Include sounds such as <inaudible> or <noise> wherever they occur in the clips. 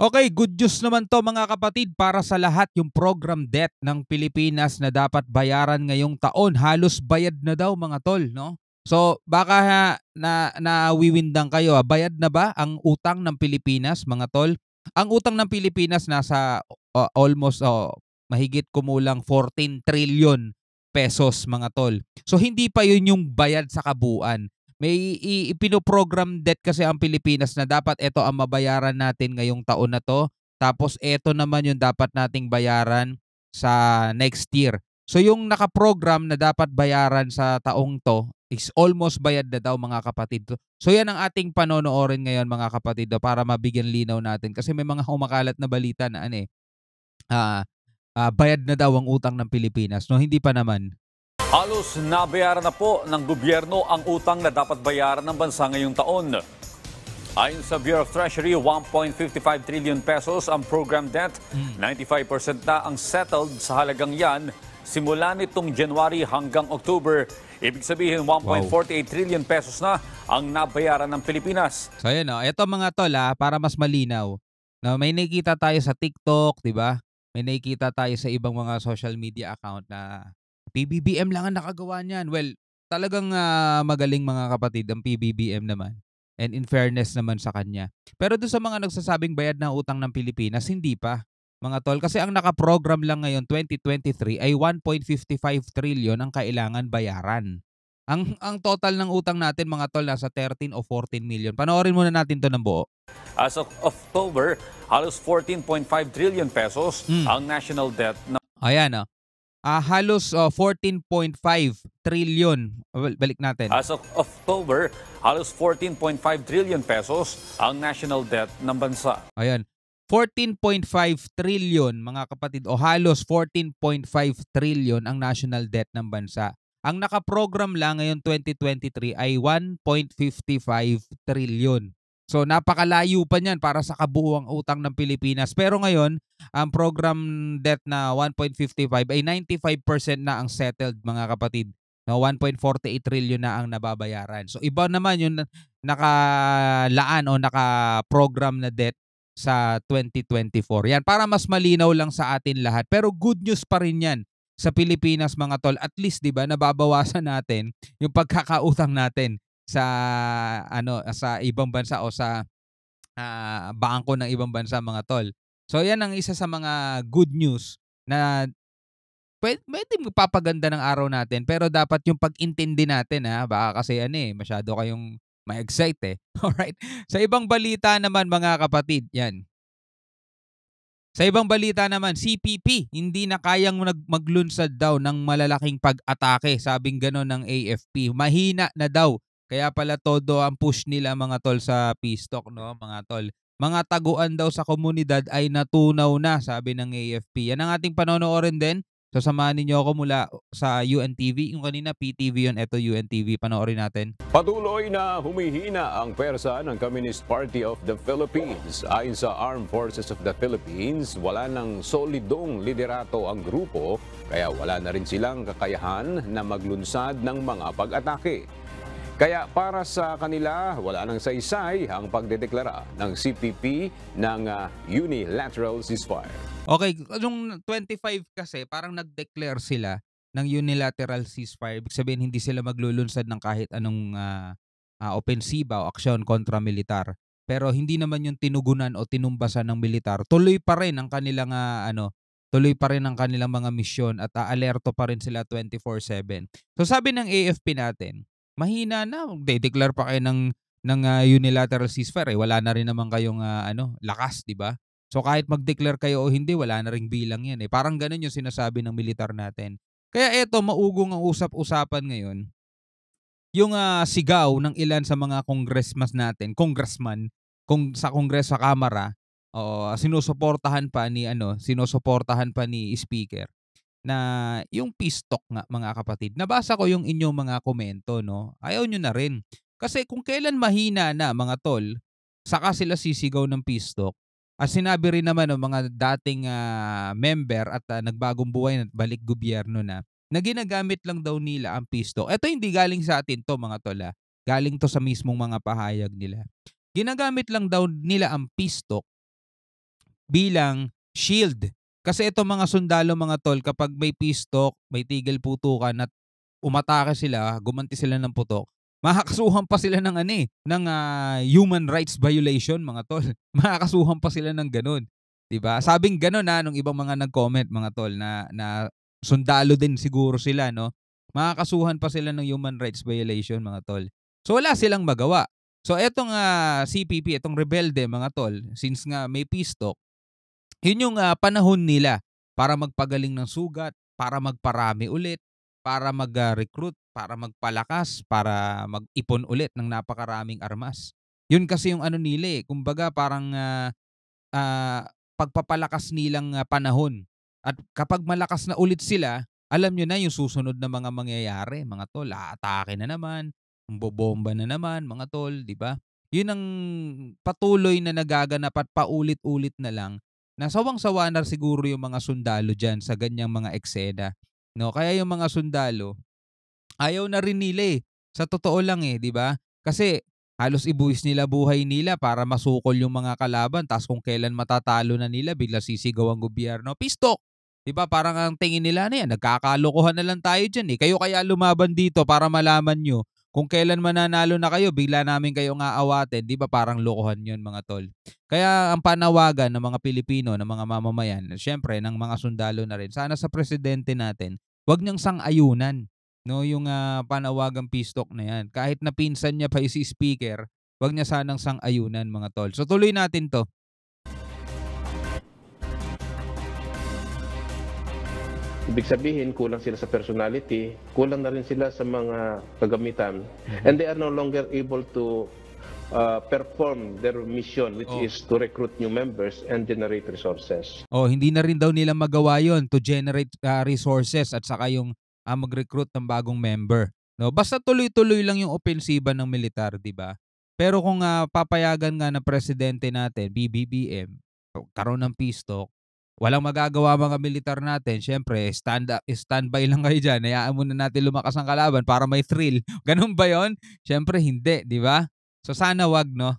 Okay, good news naman to mga kapatid para sa lahat yung program debt ng Pilipinas na dapat bayaran ngayong taon. Halos bayad na daw mga tol, no? So baka ha, na nawiwindang kayo, ha? bayad na ba ang utang ng Pilipinas mga tol? Ang utang ng Pilipinas nasa uh, almost uh, mahigit kumulang 14 trillion pesos mga tol. So hindi pa yun yung bayad sa kabuuan. May ipinoprogram debt kasi ang Pilipinas na dapat ito ang mabayaran natin ngayong taon na to. Tapos ito naman yung dapat nating bayaran sa next year. So yung nakaprogram na dapat bayaran sa taong to is almost bayad na daw mga kapatid. So yan ang ating panonoorin ngayon mga kapatid para mabigyan linaw natin. Kasi may mga humakalat na balita na ano eh, uh, uh, bayad na daw ang utang ng Pilipinas. No, hindi pa naman. Halos nabayaran na po ng gobyerno ang utang na dapat bayaran ng bansa ngayong taon. Ayon sa Bureau of Treasury, 1.55 trillion pesos ang program debt. 95% na ang settled sa halagang yan simula nitong January hanggang October. Ibig sabihin, 1.48 wow. trillion pesos na ang nabayaran ng Pilipinas. So yun, oh. ito mga tol, ah, para mas malinaw. No, may nakikita tayo sa TikTok, di ba? May nakikita tayo sa ibang mga social media account na PBBM lang ang nakagawa niyan. Well, talagang uh, magaling mga kapatid ang PBBM naman. And in fairness naman sa kanya. Pero doon sa mga nagsasabing bayad na utang ng Pilipinas, hindi pa. Mga tol, kasi ang nakaprogram lang ngayon 2023 ay 1.55 trillion ang kailangan bayaran. Ang ang total ng utang natin mga tol nasa 13 o 14 million. Panoorin muna natin 'to ng buo. As of October, halos 14.5 trillion pesos mm. ang national debt. Na- Ayan oh uh, halos uh, 14.5 trillion. balik natin. As of October, halos 14.5 trillion pesos ang national debt ng bansa. Ayan. 14.5 trillion mga kapatid o halos 14.5 trillion ang national debt ng bansa. Ang naka-program lang ngayon 2023 ay 1.55 trillion. So napakalayo pa niyan para sa kabuuang utang ng Pilipinas. Pero ngayon, ang program debt na 1.55 ay 95% na ang settled mga kapatid. No, 1.48 trillion na ang nababayaran. So iba naman yung nakalaan o naka-program na debt sa 2024. Yan, para mas malinaw lang sa atin lahat. Pero good news pa rin yan sa Pilipinas mga tol. At least, di ba, nababawasan natin yung pagkakautang natin sa ano sa ibang bansa o sa uh, bangko ng ibang bansa mga tol. So yan ang isa sa mga good news na pwede, pwede magpapaganda ng araw natin pero dapat yung pag-intindi natin ha baka kasi ano eh masyado kayong ma-excite eh. <laughs> All right. Sa ibang balita naman mga kapatid, yan. Sa ibang balita naman, CPP hindi na kayang maglunsad daw ng malalaking pag-atake, sabing gano'n ng AFP. Mahina na daw kaya pala todo ang push nila mga tol sa Pistok, no? Mga tol. Mga taguan daw sa komunidad ay natunaw na, sabi ng AFP. Yan ang ating panonoorin din. So samahan niyo ako mula sa UNTV. Yung kanina PTV yon eto UNTV. Panoorin natin. Patuloy na humihina ang persa ng Communist Party of the Philippines. Ayon sa Armed Forces of the Philippines, wala nang solidong liderato ang grupo kaya wala na rin silang kakayahan na maglunsad ng mga pag-atake. Kaya para sa kanila, wala nang saysay ang pagdedeklara ng CPP ng uh, unilateral ceasefire. Okay, yung 25 kasi parang nag-declare sila ng unilateral ceasefire. Ibig sabihin hindi sila maglulunsad ng kahit anong uh, uh, opensiba o aksyon kontra militar. Pero hindi naman yung tinugunan o tinumbasan ng militar. Tuloy pa rin ang kanilang uh, ano, tuloy pa rin ang kanilang mga misyon at aalerto pa rin sila 24/7. So sabi ng AFP natin, mahina na. Magde-declare pa kayo ng ng uh, unilateral ceasefire eh. Wala na rin naman kayong uh, ano, lakas, 'di ba? So kahit mag-declare kayo o hindi, wala na ring bilang 'yan eh. Parang ganun yung sinasabi ng militar natin. Kaya eto, maugong ang usap-usapan ngayon. Yung uh, sigaw ng ilan sa mga congressmas natin, congressman, kung sa kongres sa kamara, o sinusuportahan pa ni ano, sinusuportahan pa ni speaker na yung peace talk nga mga kapatid. Nabasa ko yung inyong mga komento no. Ayaw nyo na rin. Kasi kung kailan mahina na mga tol, saka sila sisigaw ng peace talk. At sinabi rin naman ng no, mga dating uh, member at uh, nagbagong buhay at balik gobyerno na na ginagamit lang daw nila ang peace talk. Ito hindi galing sa atin to mga tol ah. Galing to sa mismong mga pahayag nila. Ginagamit lang daw nila ang peace talk bilang shield kasi ito mga sundalo mga tol, kapag may peace talk, may tigil putukan at umatake sila, gumanti sila ng putok, <laughs> makakasuhan pa sila ng ani, eh, ng uh, human rights violation mga tol. <laughs> Makakasuhan pa sila ng ganun. 'Di ba? Sabing ganun na ah, nung ibang mga nag-comment mga tol na na sundalo din siguro sila no. Makakasuhan pa sila ng human rights violation mga tol. So wala silang magawa. So etong uh, ah, CPP, etong rebelde mga tol, since nga may peace talk, yun yung uh, panahon nila para magpagaling ng sugat, para magparami ulit, para mag-recruit, ah, para magpalakas, para mag-ipon ulit ng napakaraming armas. Yun kasi yung ano nila eh. Kumbaga parang uh, uh, pagpapalakas nilang uh, panahon. At kapag malakas na ulit sila, alam nyo na yung susunod na mga mangyayari, mga tol. Aatake na naman, bobomba na naman, mga tol, di ba? Yun ang patuloy na nagaganap at paulit-ulit na lang nasawang-sawa na siguro yung mga sundalo dyan sa ganyang mga eksena. No? Kaya yung mga sundalo, ayaw na rin nila eh. Sa totoo lang eh, di ba? Kasi halos ibuwis nila buhay nila para masukol yung mga kalaban. Tapos kung kailan matatalo na nila, bigla sisigaw ang gobyerno. Pistok! Di ba? Parang ang tingin nila na yan, nagkakalokohan na lang tayo dyan eh. Kayo kaya lumaban dito para malaman nyo kung kailan mananalo na kayo, bigla namin kayo nga awatin, di ba parang lokohan yun mga tol? Kaya ang panawagan ng mga Pilipino, ng mga mamamayan, syempre ng mga sundalo na rin, sana sa presidente natin, wag niyang sangayunan no yung uh, panawagang peace na yan. Kahit na pinsan niya pa <laughs> si speaker, wag niya sanang sang-ayunan mga tol. So tuloy natin to. Ibig sabihin, kulang sila sa personality, kulang na rin sila sa mga kagamitan, mm-hmm. and they are no longer able to uh, perform their mission which oh. is to recruit new members and generate resources. Oh, hindi na rin daw nila magawa 'yon to generate uh, resources at saka yung uh, mag-recruit ng bagong member. No, basta tuloy-tuloy lang yung opensiba ng militar, 'di ba? Pero kung uh, papayagan nga ng presidente natin, BBBM, karon ng peace talk, walang magagawa mga militar natin. syempre, stand standby lang kayo diyan. Hayaan muna natin lumakas ang kalaban para may thrill. <laughs> Ganun ba 'yon? Syempre, hindi, 'di ba? So sana wag, no.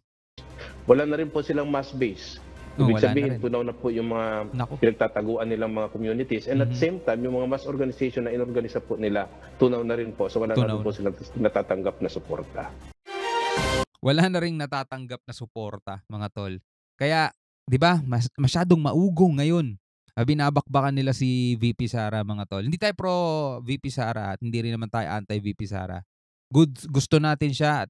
Wala na rin po silang mass base. Oh, Ibig oh, sabihin, na punaw na po yung mga Naku. pinagtataguan nilang mga communities. And mm-hmm. at same time, yung mga mass organization na inorganisa po nila, tunaw na rin po. So wala tunaw na rin po silang natatanggap na suporta. Wala na rin natatanggap na suporta, mga tol. Kaya 'di ba? Mas, masyadong maugong ngayon. Ah, binabakbakan nila si VP Sara mga tol. Hindi tayo pro VP Sara at hindi rin naman tayo anti VP Sara. Good gusto natin siya at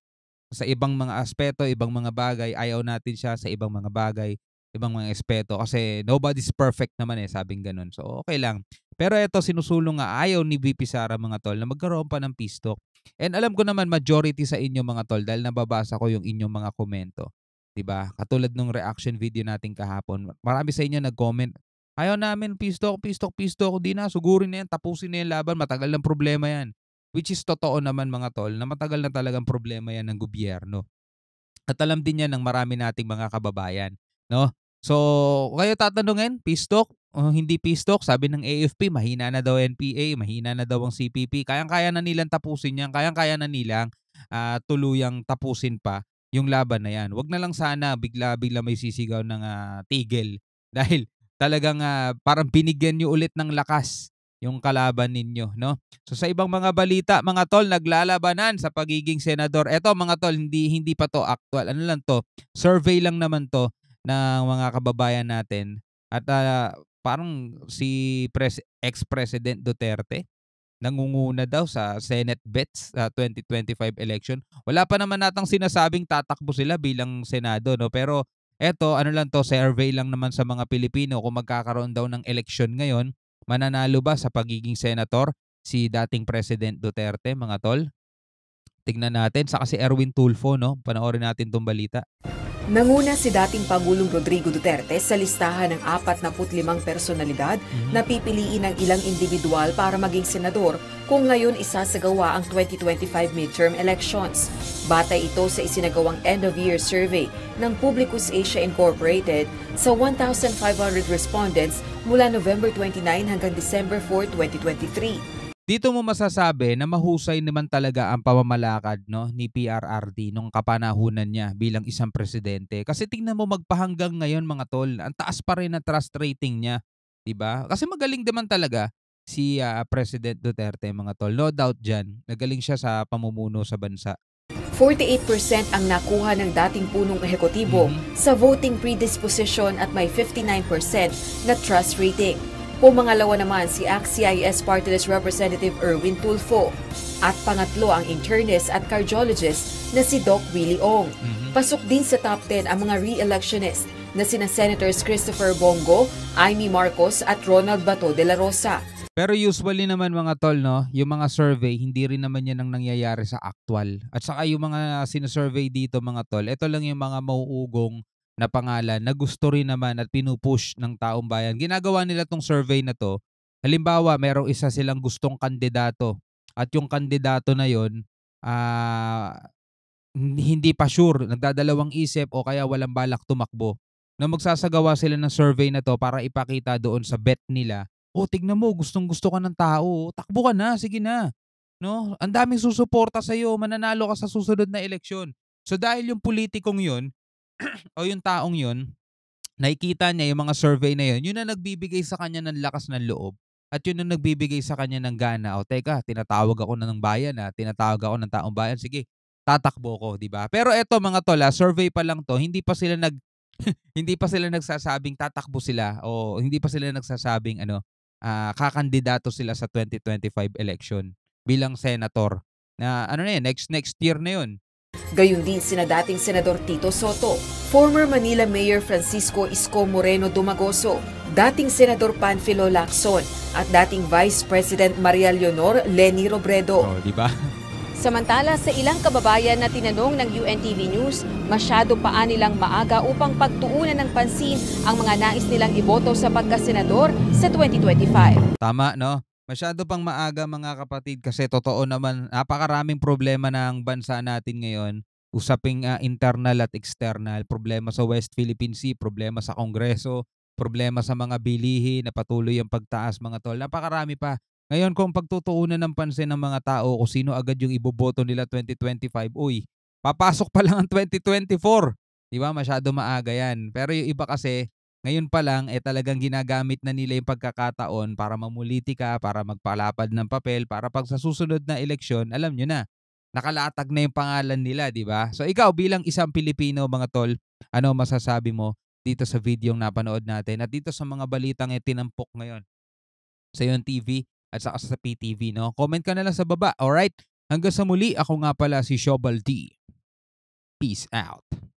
sa ibang mga aspeto, ibang mga bagay, ayaw natin siya sa ibang mga bagay, ibang mga aspeto kasi nobody's perfect naman eh, sabing ganun. So okay lang. Pero ito sinusulong nga ayaw ni VP Sara mga tol na magkaroon pa ng pistok. And alam ko naman majority sa inyo mga tol dahil nababasa ko yung inyong mga komento. 'di ba? Katulad nung reaction video natin kahapon. Marami sa inyo nag-comment, ayaw namin pisto, pisto, pisto, di na sugurin na 'yan, tapusin na 'yan laban, matagal ng problema 'yan. Which is totoo naman mga tol, na matagal na talagang problema 'yan ng gobyerno. At alam din 'yan ng marami nating mga kababayan, no? So, kayo tatanungin, pistok, o hindi pistok, sabi ng AFP, mahina na daw NPA, mahina na daw ang CPP, kayang-kaya na nilang tapusin yan, kayang-kaya na nilang uh, tuluyang tapusin pa yung laban na yan. Wag na lang sana bigla-bigla may sisigaw ng uh, tigil <laughs> dahil talagang uh, parang binigyan niyo ulit ng lakas yung kalaban ninyo, no? So sa ibang mga balita, mga tol, naglalabanan sa pagiging senador. Eto mga tol, hindi hindi pa to actual. Ano lang to? Survey lang naman to ng mga kababayan natin. At uh, parang si pres- ex-president Duterte, nangunguna daw sa Senate bets sa uh, 2025 election. Wala pa naman natang sinasabing tatakbo sila bilang Senado no pero eto ano lang to survey lang naman sa mga Pilipino kung magkakaroon daw ng eleksyon ngayon mananalo ba sa pagiging senator si dating President Duterte mga tol? Tignan natin sa kasi Erwin Tulfo no panoorin natin tong balita. Nanguna si dating Pangulong Rodrigo Duterte sa listahan ng 45 personalidad mhm. na pipiliin ng ilang individual para maging senador kung ngayon isasagawa ang 2025 midterm elections. Batay ito sa isinagawang end-of-year survey ng Publicus Asia Incorporated sa 1,500 respondents mula November 29 hanggang December 4, 2023. Dito mo masasabi na mahusay naman talaga ang pamamalakad no ni PRRD nung kapanahunan niya bilang isang presidente. Kasi tingnan mo magpahanggang ngayon mga tol, ang taas pa rin na trust rating niya, 'di ba? Kasi magaling naman talaga si uh, President Duterte mga tol. No doubt diyan, nagaling siya sa pamumuno sa bansa. 48% ang nakuha ng dating punong ehekutibo mm-hmm. sa voting predisposition at may 59% na trust rating. Pumangalawa naman si ACT-CIS Party List Representative Erwin Tulfo at pangatlo ang internist at cardiologist na si Doc Willie Ong. Mhm. Pasok din sa top 10 ang mga re-electionist na sina Senators Christopher Bongo, Amy Marcos at Ronald Bato de la Rosa. Pero usually naman mga tol, no, yung mga survey, hindi rin naman yan ang nangyayari sa actual. At saka yung mga sinasurvey dito mga tol, ito lang yung mga mauugong na pangalan na gusto rin naman at pinupush ng taong bayan. Ginagawa nila tong survey na to. Halimbawa, merong isa silang gustong kandidato at yung kandidato na yon uh, ah, hindi pa sure, nagdadalawang isip o kaya walang balak tumakbo. Na magsasagawa sila ng survey na to para ipakita doon sa bet nila, oh tignan mo, gustong gusto ka ng tao, takbo ka na, sige na. No? Ang daming susuporta sa iyo, mananalo ka sa susunod na eleksyon. So dahil yung politikong 'yon, <clears throat> o yung taong yun, nakikita niya yung mga survey na yun, yun na nagbibigay sa kanya ng lakas ng loob at yun na nagbibigay sa kanya ng gana. O teka, tinatawag ako na ng bayan ha, ah. tinatawag ako ng taong bayan, sige, tatakbo ko, di ba? Pero eto mga tola, ah, survey pa lang to, hindi pa sila nag <laughs> hindi pa sila nagsasabing tatakbo sila o hindi pa sila nagsasabing ano, uh, kakandidato sila sa 2025 election bilang senator. Na ano na yan, next next year na yun. Gayun din sina dating Senador Tito Soto, former Manila Mayor Francisco Isko Moreno Dumagoso, dating Senador Panfilo Lacson at dating Vice President Maria Leonor Leni Robredo. Oh, di ba? <laughs> Samantala, sa ilang kababayan na tinanong ng UNTV News, masyado paa nilang maaga upang pagtuunan ng pansin ang mga nais nilang iboto sa pagkasenador sa 2025. Tama, no? Masyado pang maaga mga kapatid kasi totoo naman napakaraming problema ng bansa natin ngayon. Usaping uh, internal at external, problema sa West Philippine Sea, problema sa Kongreso, problema sa mga bilihin na patuloy ang pagtaas mga tol. Napakarami pa. Ngayon kung pagtutuunan ng pansin ng mga tao kung sino agad yung iboboto nila 2025, uy, papasok pa lang ang 2024. Di ba? Masyado maaga yan. Pero yung iba kasi, ngayon pa lang, eh talagang ginagamit na nila yung pagkakataon para mamuliti ka, para magpalapad ng papel, para pag sa susunod na eleksyon, alam nyo na, nakalatag na yung pangalan nila, di ba? So ikaw bilang isang Pilipino, mga tol, ano masasabi mo dito sa video napanood natin at dito sa mga balitang eh, tinampok ngayon sa yung TV at saka sa PTV, no? Comment ka na lang sa baba, alright? Hanggang sa muli, ako nga pala si Shobal D. Peace out.